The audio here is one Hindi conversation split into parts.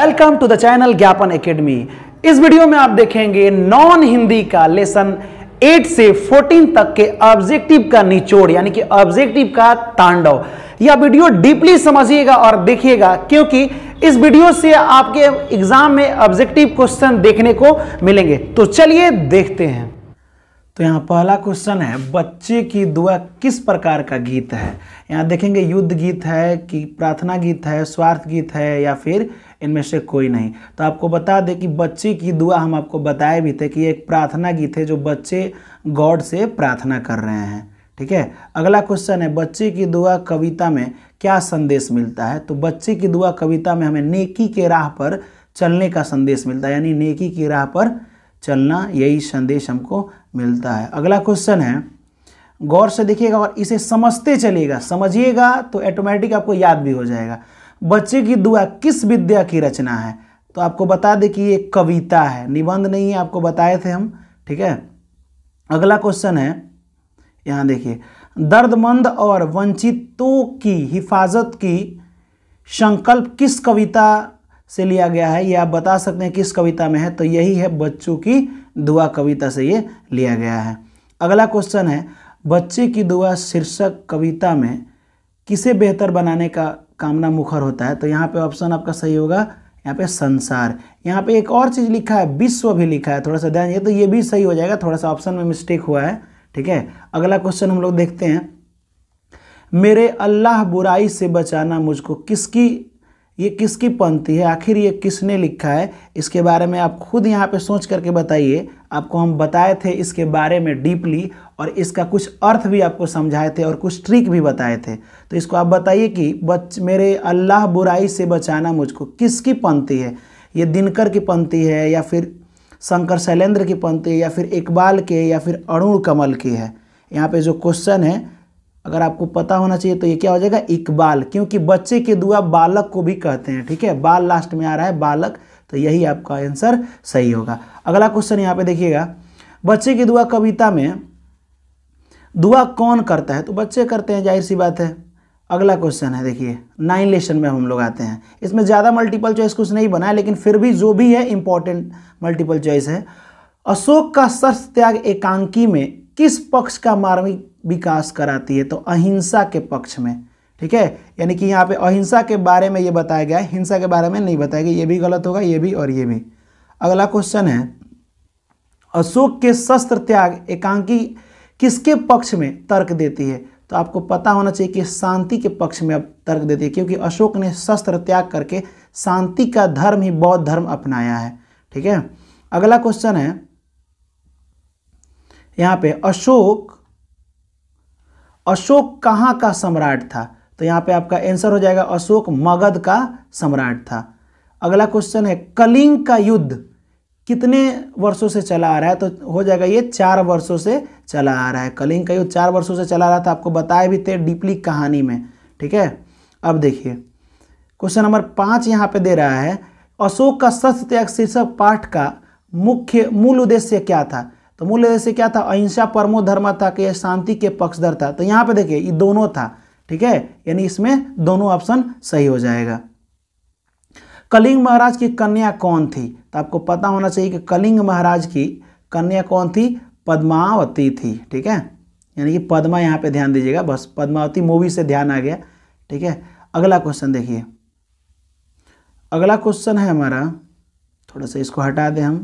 welcome to the channel Gyapan academy इस वीडियो में आप देखेंगे नॉन हिंदी का लेसन 8 से 14 तक के ऑब्जेक्टिव का निचोड़ यानी कि ऑब्जेक्टिव का तांडव यह वीडियो डीपली समझिएगा और देखिएगा क्योंकि इस वीडियो से आपके एग्जाम में ऑब्जेक्टिव क्वेश्चन देखने को मिलेंगे तो चलिए देखते हैं तो यहाँ पहला क्वेश्चन है बच्चे की दुआ किस प्रकार का गीत है यहाँ देखेंगे युद्ध गीत है कि प्रार्थना गीत है स्वार्थ गीत है या फिर इनमें से कोई नहीं तो आपको बता दें कि बच्चे की दुआ हम आपको बताए भी थे कि एक प्रार्थना गीत है जो बच्चे गॉड से प्रार्थना कर रहे हैं ठीक है अगला क्वेश्चन है बच्चे की दुआ कविता में क्या संदेश मिलता है तो बच्चे की दुआ कविता में हमें नेकी के राह पर चलने का संदेश मिलता है यानी नेकी की राह पर चलना यही संदेश हमको मिलता है अगला क्वेश्चन है गौर से देखिएगा और इसे समझते चलिएगा समझिएगा तो ऑटोमेटिक आपको याद भी हो जाएगा बच्चे की दुआ किस विद्या की रचना है तो आपको बता दें कि ये कविता है निबंध नहीं है आपको बताए थे हम ठीक है अगला क्वेश्चन है यहाँ देखिए दर्दमंद और वंचितों की हिफाजत की संकल्प किस कविता से लिया गया है या आप बता सकते हैं किस कविता में है तो यही है बच्चों की दुआ कविता से ये लिया गया है अगला क्वेश्चन है बच्चे की दुआ शीर्षक कविता में किसे बेहतर बनाने का कामना मुखर होता है तो यहाँ पे ऑप्शन आपका सही होगा यहाँ पे संसार यहाँ पे एक और चीज़ लिखा है विश्व भी लिखा है थोड़ा सा ध्यान ये तो ये भी सही हो जाएगा थोड़ा सा ऑप्शन में मिस्टेक हुआ है ठीक है अगला क्वेश्चन हम लोग देखते हैं मेरे अल्लाह बुराई से बचाना मुझको किसकी ये किसकी पंक्ति है आखिर ये किसने लिखा है इसके बारे में आप खुद यहाँ पे सोच करके बताइए आपको हम बताए थे इसके बारे में डीपली और इसका कुछ अर्थ भी आपको समझाए थे और कुछ ट्रिक भी बताए थे तो इसको आप बताइए कि बच मेरे अल्लाह बुराई से बचाना मुझको किसकी पंक्ति है ये दिनकर की पंक्ति है या फिर शंकर शैलेंद्र की पंक्ति है या फिर इकबाल के या फिर अरुण कमल की है यहाँ पर जो क्वेश्चन है अगर आपको पता होना चाहिए तो ये क्या हो जाएगा इकबाल क्योंकि बच्चे के दुआ बालक को भी कहते हैं ठीक है बाल लास्ट में आ रहा है बालक तो यही आपका आंसर सही होगा अगला क्वेश्चन यहाँ पे देखिएगा बच्चे की दुआ कविता में दुआ कौन करता है तो बच्चे करते हैं जाहिर सी बात है अगला क्वेश्चन है देखिए नाइन लेसन में हम लोग आते हैं इसमें ज़्यादा मल्टीपल चॉइस कुछ नहीं बना है लेकिन फिर भी जो भी है इंपॉर्टेंट मल्टीपल चॉइस है अशोक का सस्त त्याग एकांकी में किस पक्ष का मार्मिक विकास कराती है तो अहिंसा के पक्ष में ठीक है यानी कि यहाँ पे अहिंसा के बारे में ये बताया गया है हिंसा के बारे में नहीं बताया गया ये भी गलत होगा ये भी और ये भी अगला क्वेश्चन है अशोक के शस्त्र त्याग एकांकी किसके पक्ष में तर्क देती है तो आपको पता होना चाहिए कि शांति के पक्ष में अब तर्क देती है क्योंकि अशोक ने शस्त्र त्याग करके शांति का धर्म ही बौद्ध धर्म अपनाया है ठीक है अगला क्वेश्चन है यहाँ पे अशोक अशोक कहाँ का सम्राट था तो यहाँ पे आपका आंसर हो जाएगा अशोक मगध का सम्राट था अगला क्वेश्चन है कलिंग का युद्ध कितने वर्षों से चला आ रहा है तो हो जाएगा ये चार वर्षों से चला आ रहा है कलिंग का युद्ध चार वर्षों से चला आ रहा था आपको बताए भी थे डीपली कहानी में ठीक है अब देखिए क्वेश्चन नंबर पाँच यहाँ पे दे रहा है अशोक का सत्य त्याग शीर्षक पाठ का मुख्य मूल उद्देश्य क्या था तो मूल से क्या था अहिंसा परमो धर्म था कि यह शांति के पक्षधर था तो यहाँ पे देखिए ये दोनों था ठीक है यानी इसमें दोनों ऑप्शन सही हो जाएगा कलिंग महाराज की कन्या कौन थी तो आपको पता होना चाहिए कि कलिंग महाराज की कन्या कौन थी पद्मावती थी ठीक है यानी कि पद्मा यहाँ पे ध्यान दीजिएगा बस पद्मावती मूवी से ध्यान आ गया ठीक है अगला क्वेश्चन देखिए अगला क्वेश्चन है हमारा थोड़ा सा इसको हटा दें हम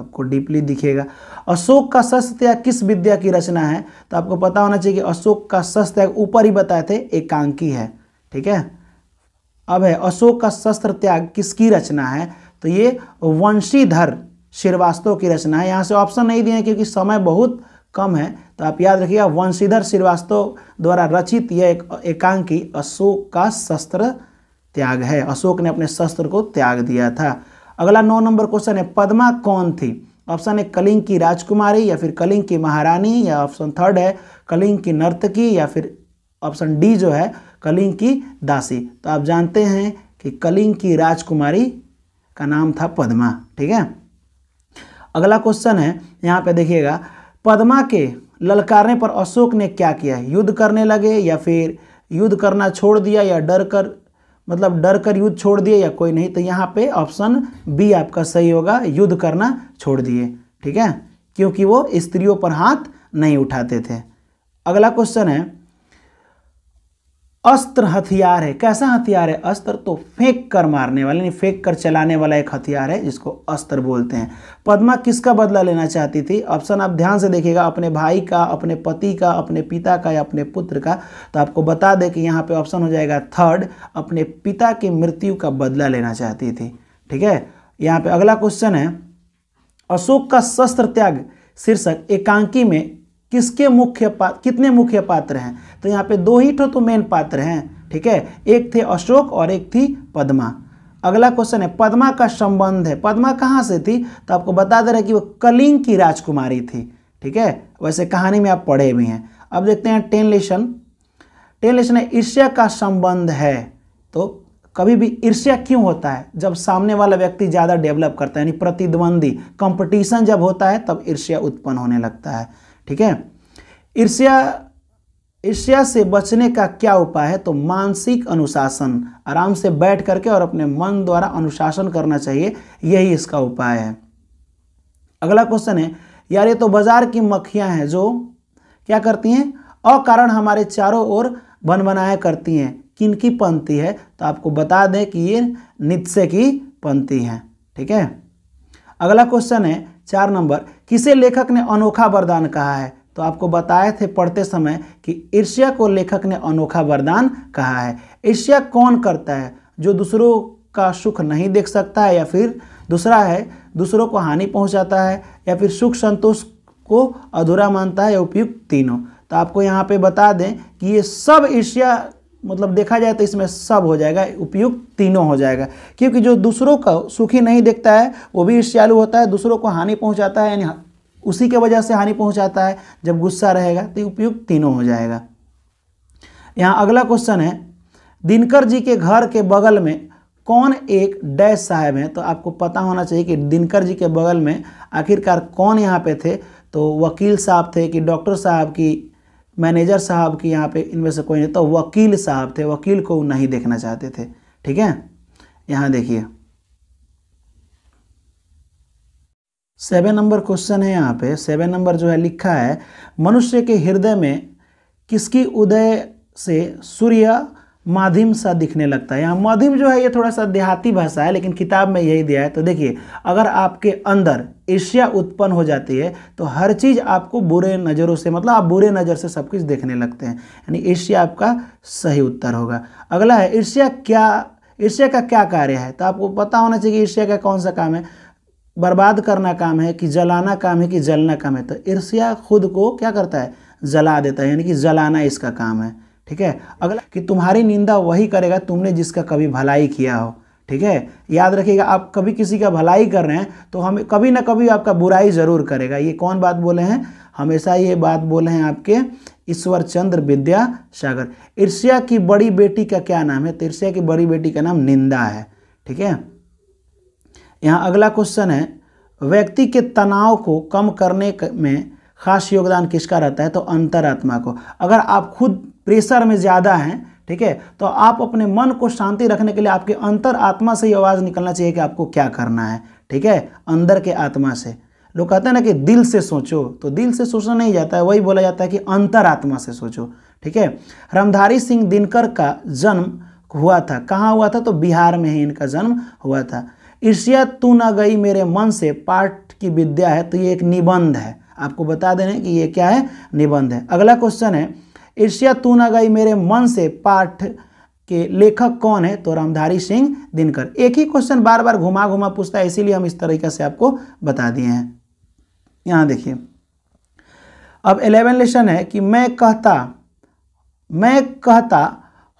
आपको डीपली दिखेगा अशोक का त्याग किस विद्या की रचना है तो आपको पता होना चाहिए कि अशोक का शस्त्याग ऊपर ही बताए थे एकांकी है ठीक है अब है अशोक का शस्त्र त्याग किसकी रचना है तो ये वंशीधर श्रीवास्तव की रचना है यहाँ से ऑप्शन नहीं दिए क्योंकि समय बहुत कम है तो आप याद रखिएगा वंशीधर श्रीवास्तव द्वारा रचित यह एक एकांकी अशोक का शस्त्र त्याग है अशोक ने अपने शस्त्र को त्याग दिया था अगला नौ नंबर क्वेश्चन है पद्मा कौन थी ऑप्शन है कलिंग की राजकुमारी या फिर कलिंग की महारानी या ऑप्शन थर्ड है कलिंग की नर्तकी या फिर ऑप्शन डी जो है कलिंग की दासी तो आप जानते हैं कि कलिंग की राजकुमारी का नाम था पद्मा ठीक है अगला क्वेश्चन है यहाँ पे देखिएगा पद्मा के ललकारने पर अशोक ने क्या किया युद्ध करने लगे या फिर युद्ध करना छोड़ दिया या डर कर मतलब डर कर युद्ध छोड़ दिए या कोई नहीं तो यहाँ पे ऑप्शन बी आपका सही होगा युद्ध करना छोड़ दिए ठीक है क्योंकि वो स्त्रियों पर हाथ नहीं उठाते थे अगला क्वेश्चन है अस्त्र हथियार है कैसा हथियार है अस्त्र तो फेंक कर मारने वाला यानी फेंक कर चलाने वाला एक हथियार है जिसको अस्त्र बोलते हैं पद्मा किसका बदला लेना चाहती थी ऑप्शन आप ध्यान से देखिएगा अपने भाई का अपने पति का अपने पिता का या अपने पुत्र का तो आपको बता दें कि यहाँ पे ऑप्शन हो जाएगा थर्ड अपने पिता की मृत्यु का बदला लेना चाहती थी ठीक है यहाँ पे अगला क्वेश्चन है अशोक का शस्त्र त्याग शीर्षक एकांकी में किसके मुख्य पात्र कितने मुख्य पात्र हैं तो यहाँ पे दो ही तो मेन पात्र हैं ठीक है एक थे अशोक और एक थी पद्मा अगला क्वेश्चन है पद्मा का संबंध है पद्मा कहाँ से थी तो आपको बता दे रहा है कि वो कलिंग की राजकुमारी थी ठीक है वैसे कहानी में आप पढ़े भी हैं अब देखते हैं टेन लेशन टेन लेशन है ईर्ष्या का संबंध है तो कभी भी ईर्ष्या क्यों होता है जब सामने वाला व्यक्ति ज़्यादा डेवलप करता है यानी प्रतिद्वंदी कंपटीशन जब होता है तब ईर्ष्या उत्पन्न होने लगता है ठीक है ईर्ष्या ईर्ष्या से बचने का क्या उपाय है तो मानसिक अनुशासन आराम से बैठ करके और अपने मन द्वारा अनुशासन करना चाहिए यही इसका उपाय है अगला क्वेश्चन है यार ये तो बाजार की मक्खियां हैं जो क्या करती हैं अकारण हमारे चारों ओर बनबनाया करती हैं किनकी पंक्ति है तो आपको बता दें कि ये नित्य की पंक्ति है ठीक है अगला क्वेश्चन है चार नंबर किसे लेखक ने अनोखा वरदान कहा है तो आपको बताए थे पढ़ते समय कि ईर्ष्या को लेखक ने अनोखा वरदान कहा है ईर्ष्या कौन करता है जो दूसरों का सुख नहीं देख सकता है या फिर दूसरा है दूसरों को हानि पहुंचाता है या फिर सुख संतोष को अधूरा मानता है या उपयुक्त तीनों तो आपको यहाँ पे बता दें कि ये सब ईर्ष्या मतलब देखा जाए तो इसमें सब हो जाएगा उपयुक्त तीनों हो जाएगा क्योंकि जो दूसरों का सुखी नहीं देखता है वो भी ईर्ष्यालु होता है दूसरों को हानि पहुंचाता है यानी उसी के वजह से हानि पहुंचाता है जब गुस्सा रहेगा तो उपयुक्त तीनों हो जाएगा यहाँ अगला क्वेश्चन है दिनकर जी के घर के बगल में कौन एक डैश साहब हैं तो आपको पता होना चाहिए कि दिनकर जी के बगल में आखिरकार कौन यहाँ पे थे तो वकील साहब थे कि डॉक्टर साहब की मैनेजर साहब की यहाँ पे इनमें से कोई नहीं तो वकील साहब थे वकील को नहीं देखना चाहते थे ठीक है यहाँ देखिए सेवन नंबर क्वेश्चन है यहाँ पे सेवन नंबर जो है लिखा है मनुष्य के हृदय में किसकी उदय से सूर्य माध्यम सा दिखने लगता है यहाँ माध्यम जो है ये थोड़ा सा देहाती भाषा है लेकिन किताब में यही दिया है तो देखिए अगर आपके अंदर ईर्ष्या उत्पन्न हो जाती है तो हर चीज़ आपको बुरे नज़रों से मतलब आप बुरे नज़र से सब कुछ देखने लगते हैं यानी ईर्ष्या आपका सही उत्तर होगा अगला है ईर्ष्या क्या ईर्ष्या का क्या कार्य है तो आपको पता होना चाहिए कि ईर्ष्या का कौन सा काम है बर्बाद करना काम है कि जलाना काम है कि जलना काम है तो ईर्ष्या खुद को क्या करता है जला देता है यानी कि जलाना इसका काम है ठीक है अगला कि तुम्हारी निंदा वही करेगा तुमने जिसका कभी भलाई किया हो ठीक है याद रखिएगा आप कभी किसी का भलाई कर रहे हैं तो हम कभी ना कभी आपका बुराई ज़रूर करेगा ये कौन बात बोले हैं हमेशा ये बात बोले हैं आपके ईश्वर चंद्र सागर ईर्ष्या की बड़ी बेटी का क्या नाम है तो ईर्ष्या की बड़ी बेटी का नाम निंदा है ठीक है यहाँ अगला क्वेश्चन है व्यक्ति के तनाव को कम करने में खास योगदान किसका रहता है तो अंतरात्मा को अगर आप खुद प्रेशर में ज़्यादा हैं ठीक है तो आप अपने मन को शांति रखने के लिए आपके अंतर आत्मा से ही आवाज़ निकलना चाहिए कि आपको क्या करना है ठीक है अंदर के आत्मा से लोग कहते हैं ना कि दिल से सोचो तो दिल से सोचना नहीं जाता है वही बोला जाता है कि अंतर आत्मा से सोचो ठीक है रामधारी सिंह दिनकर का जन्म हुआ था कहाँ हुआ था तो बिहार में ही इनका जन्म हुआ था ईर्ष्या तू ना गई मेरे मन से पाठ की विद्या है तो ये एक निबंध है आपको बता देने कि ये क्या है निबंध है अगला क्वेश्चन है ईर्ष्या तू न गई मेरे मन से पाठ के लेखक कौन है तो रामधारी सिंह दिनकर एक ही क्वेश्चन बार बार घुमा घुमा पूछता है इसीलिए हम इस तरीके से आपको बता दिए हैं यहां देखिए अब इलेवन लेसन है कि मैं कहता मैं कहता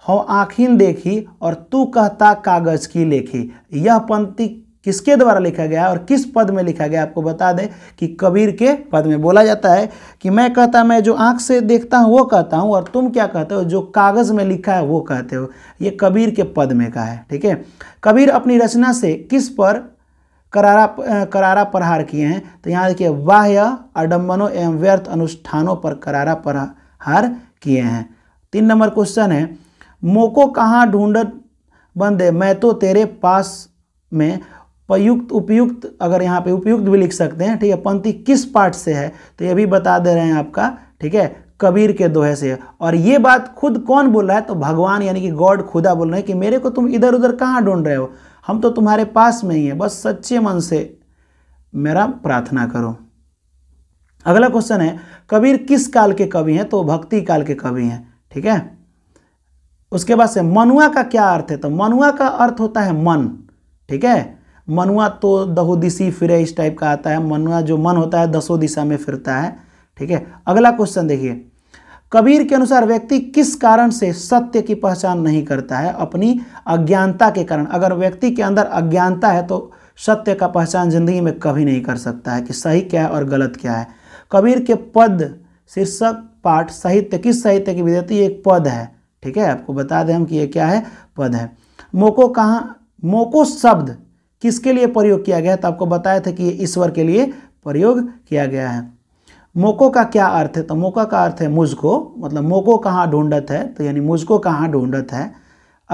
हो आखिन देखी और तू कहता कागज़ की लेखी यह पंक्ति किसके द्वारा लिखा गया और किस पद में लिखा गया आपको बता दें कि कबीर के पद में बोला जाता है कि मैं कहता मैं जो आँख से देखता हूँ वो कहता हूँ और तुम क्या कहते हो जो कागज़ में लिखा है वो कहते हो ये कबीर के पद में का है ठीक है कबीर अपनी रचना से किस पर करारा करारा प्रहार किए हैं तो यहाँ देखिए बाह्य आडम्बनों एवं व्यर्थ अनुष्ठानों पर करारा प्रहार किए हैं तीन नंबर क्वेश्चन है मोको कहाँ ढूंढ बंदे मैं तो तेरे पास में उपयुक्त उपयुक्त अगर यहाँ पे उपयुक्त भी लिख सकते हैं ठीक है पंक्ति किस पार्ट से है तो ये भी बता दे रहे हैं आपका ठीक है कबीर के दोहे से और ये बात खुद कौन बोल रहा है तो भगवान यानी कि गॉड खुदा बोल रहे हैं कि मेरे को तुम इधर उधर कहाँ ढूंढ रहे हो हम तो तुम्हारे पास में ही है बस सच्चे मन से मेरा प्रार्थना करो अगला क्वेश्चन है कबीर किस काल के कवि हैं तो भक्ति काल के कवि हैं ठीक है उसके बाद से मनुआ का क्या अर्थ है तो मनुआ का अर्थ होता है मन ठीक है मनुआ तो दहो दिशी फिरे इस टाइप का आता है मनुआ जो मन होता है दसो दिशा में फिरता है ठीक है अगला क्वेश्चन देखिए कबीर के अनुसार व्यक्ति किस कारण से सत्य की पहचान नहीं करता है अपनी अज्ञानता के कारण अगर व्यक्ति के अंदर अज्ञानता है तो सत्य का पहचान जिंदगी में कभी नहीं कर सकता है कि सही क्या है और गलत क्या है कबीर के पद शीर्षक पाठ साहित्य किस साहित्य की विद्यार्थी एक पद है ठीक है आपको बता दें हम कि ये क्या है पद है मोको कहाँ मोको शब्द किसके लिए प्रयोग किया गया तो आपको बताया था कि ईश्वर के लिए प्रयोग किया गया है मोको का क्या अर्थ है तो मोका का अर्थ है मुझको मतलब मोको कहाँ ढूंढत है तो यानी मुझको कहाँ ढूंढत है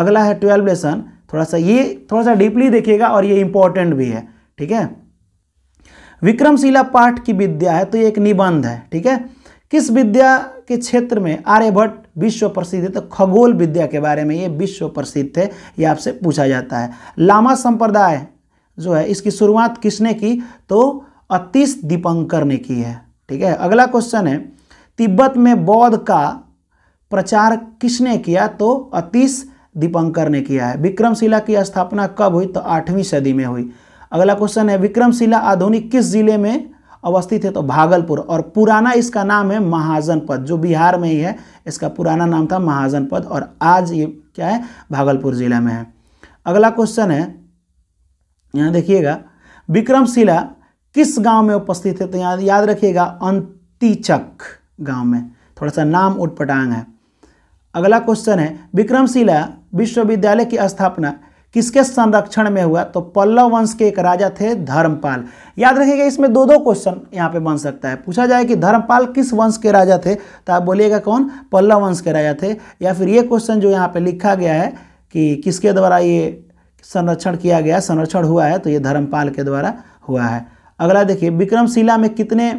अगला है ट्वेल्व लेसन थोड़ा सा ये थोड़ा सा डीपली देखिएगा और ये इंपॉर्टेंट भी है ठीक है विक्रमशिला पाठ की विद्या है तो ये एक निबंध है ठीक है किस विद्या के क्षेत्र में आर्यभट्ट विश्व प्रसिद्ध है तो खगोल विद्या के बारे में ये विश्व प्रसिद्ध थे ये आपसे पूछा जाता है लामा संप्रदाय जो है इसकी शुरुआत किसने की तो अतिश दीपंकर ने की है ठीक है अगला क्वेश्चन है तिब्बत में बौद्ध का प्रचार किसने किया तो अतिश दीपंकर ने किया है विक्रमशिला की स्थापना कब हुई तो आठवीं सदी में हुई अगला क्वेश्चन है विक्रमशिला आधुनिक किस जिले में अवस्थित है तो भागलपुर और पुराना इसका नाम है महाजनपद जो बिहार में ही है इसका पुराना नाम था महाजनपद और आज ये क्या है भागलपुर ज़िला में है अगला क्वेश्चन है यहाँ देखिएगा विक्रमशिला किस गांव में उपस्थित है तो यहाँ याद रखिएगा अंतिचक गांव में थोड़ा सा नाम उटपटांग है अगला क्वेश्चन है विक्रमशिला विश्वविद्यालय की स्थापना किसके संरक्षण में हुआ तो पल्लव वंश के एक राजा थे धर्मपाल याद रखिएगा इसमें दो दो क्वेश्चन यहाँ पे बन सकता है पूछा जाए कि धर्मपाल किस वंश के राजा थे तो आप बोलिएगा कौन पल्लव वंश के राजा थे या फिर ये क्वेश्चन जो यहाँ पे लिखा गया है कि किसके द्वारा ये संरक्षण किया गया संरक्षण हुआ है तो ये धर्मपाल के द्वारा हुआ है अगला देखिए विक्रमशिला में कितने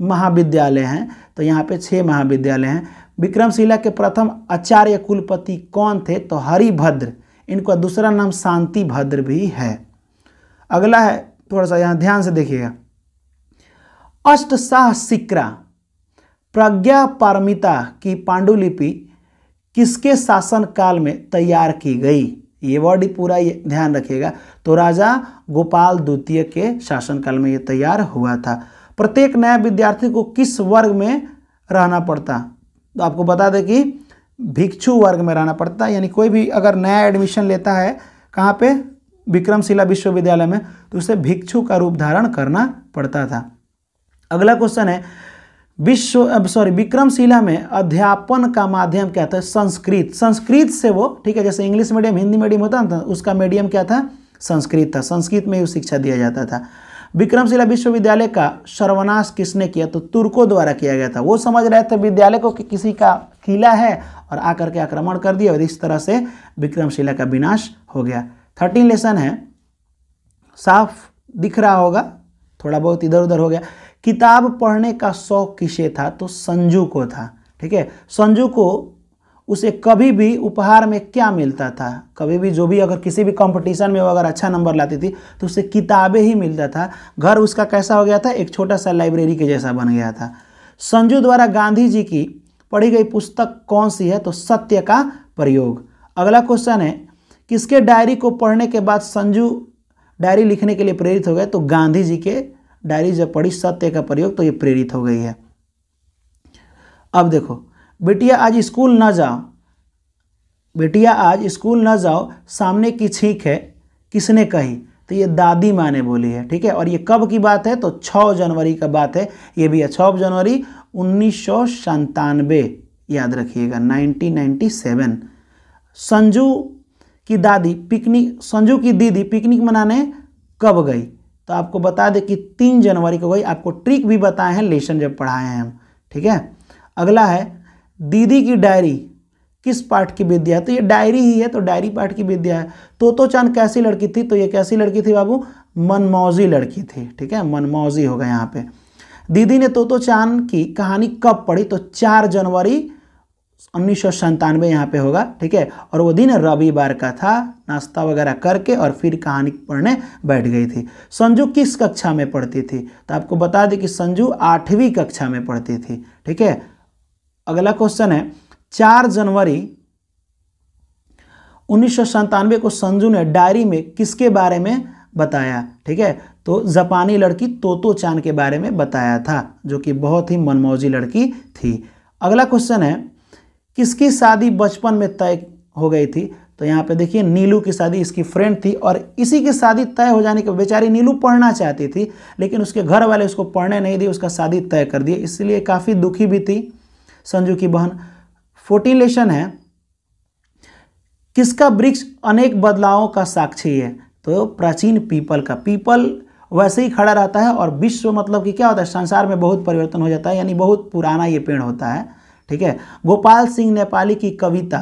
महाविद्यालय हैं तो यहाँ पे छः महाविद्यालय हैं विक्रमशिला के प्रथम आचार्य कुलपति कौन थे तो हरिभद्र इनका दूसरा नाम शांति भद्र भी है अगला है थोड़ा सा यहाँ ध्यान से देखिएगा अष्टशाह सिकरा प्रज्ञा पारमिता की पांडुलिपि किसके शासनकाल में तैयार की गई ये ही पूरा ध्यान रखिएगा तो राजा गोपाल द्वितीय के शासनकाल में ये तैयार हुआ था प्रत्येक नया विद्यार्थी को किस वर्ग में रहना पड़ता तो आपको बता दें कि भिक्षु वर्ग में रहना पड़ता यानी कोई भी अगर नया एडमिशन लेता है कहाँ पे विक्रमशिला विश्वविद्यालय में तो उसे भिक्षु का रूप धारण करना पड़ता था अगला क्वेश्चन है विश्व सॉरी विक्रमशिला में अध्यापन का माध्यम क्या था संस्कृत संस्कृत से वो ठीक है जैसे इंग्लिश मीडियम हिंदी मीडियम होता ना तो उसका मीडियम क्या था संस्कृत था संस्कृत में ही शिक्षा दिया जाता था विक्रमशिला विश्वविद्यालय का सर्वनाश किसने किया तो तुर्कों द्वारा किया गया था वो समझ रहे थे विद्यालय को कि किसी का किला है और आकर के आक्रमण कर दिया और इस तरह से विक्रमशिला का विनाश हो गया थर्टीन लेसन है साफ दिख रहा होगा थोड़ा बहुत इधर उधर हो गया किताब पढ़ने का शौक किसे था तो संजू को था ठीक है संजू को उसे कभी भी उपहार में क्या मिलता था कभी भी जो भी अगर किसी भी कंपटीशन में वो अगर अच्छा नंबर लाती थी तो उसे किताबें ही मिलता था घर उसका कैसा हो गया था एक छोटा सा लाइब्रेरी के जैसा बन गया था संजू द्वारा गांधी जी की पढ़ी गई पुस्तक कौन सी है तो सत्य का प्रयोग अगला क्वेश्चन है किसके डायरी को पढ़ने के बाद संजू डायरी लिखने के लिए प्रेरित हो गए तो गांधी जी के डायरी जब पढ़ी सत्य का प्रयोग तो ये प्रेरित हो गई है अब देखो बेटिया आज स्कूल ना जाओ बेटिया आज स्कूल ना जाओ सामने की छींक है किसने कही तो ये दादी माँ ने बोली है ठीक है और ये कब की बात है तो 6 जनवरी का बात है ये भी है 6 जनवरी उन्नीस याद रखिएगा 1997 संजू की दादी पिकनिक संजू की दीदी पिकनिक मनाने कब गई तो आपको बता दें कि तीन जनवरी को गई आपको ट्रिक भी बताए हैं लेसन जब पढ़ाए हैं हम ठीक है अगला है दीदी की डायरी किस पाठ की विद्या है तो ये डायरी ही है तो डायरी पाठ की विद्या है तो, तो चांद कैसी लड़की थी तो ये कैसी लड़की थी बाबू मनमौजी लड़की थी ठीक है मनमौजी होगा यहाँ पे दीदी ने तो, तो चांद की कहानी कब पढ़ी तो चार जनवरी उन्नीस सौ संतानवे यहाँ पर होगा ठीक है और वो दिन रविवार का था नाश्ता वगैरह करके और फिर कहानी पढ़ने बैठ गई थी संजू किस कक्षा में पढ़ती थी तो आपको बता दें कि संजू आठवीं कक्षा में पढ़ती थी ठीक है अगला क्वेश्चन है चार जनवरी उन्नीस सौ संतानवे को संजू ने डायरी में किसके बारे में बताया ठीक है तो जापानी लड़की तोतो चांद के बारे में बताया था जो कि बहुत ही मनमौजी लड़की थी अगला क्वेश्चन है किसकी शादी बचपन में तय हो गई थी तो यहाँ पे देखिए नीलू की शादी इसकी फ्रेंड थी और इसी की शादी तय हो जाने के बेचारी नीलू पढ़ना चाहती थी लेकिन उसके घर वाले उसको पढ़ने नहीं दिए उसका शादी तय कर दिए इसलिए काफ़ी दुखी भी थी संजू की बहन फोर्टीन लेशन है किसका वृक्ष अनेक बदलावों का साक्षी है तो प्राचीन पीपल का पीपल वैसे ही खड़ा रहता है और विश्व मतलब कि क्या होता है संसार में बहुत परिवर्तन हो जाता है यानी बहुत पुराना ये पेड़ होता है ठीक है गोपाल सिंह नेपाली की कविता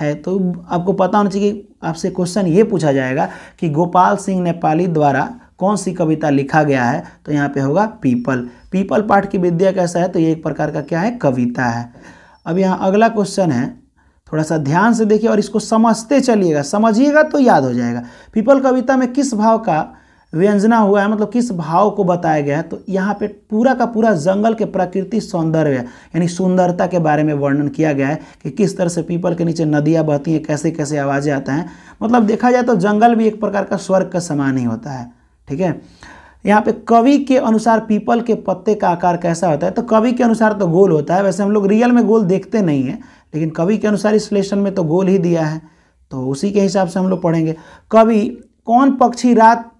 है तो आपको पता होना चाहिए आपसे क्वेश्चन ये पूछा जाएगा कि गोपाल सिंह नेपाली द्वारा कौन सी कविता लिखा गया है तो यहाँ पे होगा पीपल पीपल पाठ की विद्या कैसा है तो ये एक प्रकार का क्या है कविता है अब यहाँ अगला क्वेश्चन है थोड़ा सा ध्यान से देखिए और इसको समझते चलिएगा समझिएगा तो याद हो जाएगा पीपल कविता में किस भाव का व्यंजना हुआ है मतलब किस भाव को बताया गया है तो यहाँ पे पूरा का पूरा जंगल के प्रकृति सौंदर्य यानी सुंदरता के बारे में वर्णन किया गया है कि किस तरह से पीपल के नीचे नदियाँ बहती हैं कैसे कैसे आवाज़ें आते हैं मतलब देखा जाए तो जंगल भी एक प्रकार का स्वर्ग का समान ही होता है ठीक है यहाँ पे कवि के अनुसार पीपल के पत्ते का आकार कैसा होता है तो कवि के अनुसार तो गोल होता है वैसे हम लोग रियल में गोल देखते नहीं हैं लेकिन कवि के अनुसार इस लेशन में तो गोल ही दिया है तो उसी के हिसाब से हम लोग पढ़ेंगे कवि कौन पक्षी रात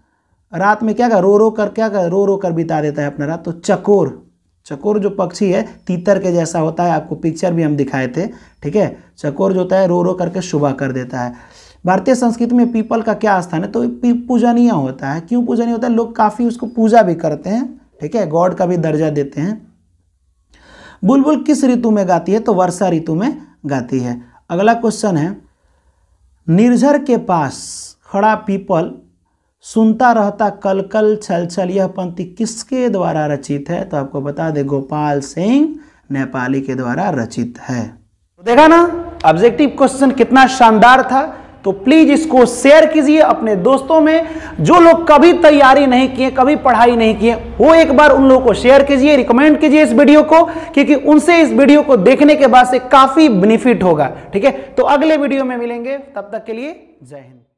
रात में क्या कर रो रो कर क्या कर रो रो कर बिता देता है अपना रात तो चकोर चकोर जो पक्षी है तीतर के जैसा होता है आपको पिक्चर भी हम दिखाए थे ठीक है चकोर जो होता है रो रो करके सुबह कर देता है भारतीय संस्कृति में पीपल का क्या स्थान है तो पूजनीय होता है क्यों पूजनीय होता है लोग काफ़ी उसको पूजा भी करते हैं ठीक है गॉड का भी दर्जा देते हैं बुलबुल किस ऋतु में गाती है तो वर्षा ऋतु में गाती है अगला क्वेश्चन है निर्झर के पास खड़ा पीपल सुनता रहता कल कल छल छल यह पंक्ति किसके द्वारा रचित है तो आपको बता दे गोपाल सिंह नेपाली के द्वारा रचित है तो देखा ना ऑब्जेक्टिव क्वेश्चन कितना शानदार था तो प्लीज इसको शेयर कीजिए अपने दोस्तों में जो लोग कभी तैयारी नहीं किए कभी पढ़ाई नहीं किए वो एक बार उन लोगों को शेयर कीजिए रिकमेंड कीजिए इस वीडियो को क्योंकि उनसे इस वीडियो को देखने के बाद से काफी बेनिफिट होगा ठीक है तो अगले वीडियो में मिलेंगे तब तक के लिए जय हिंद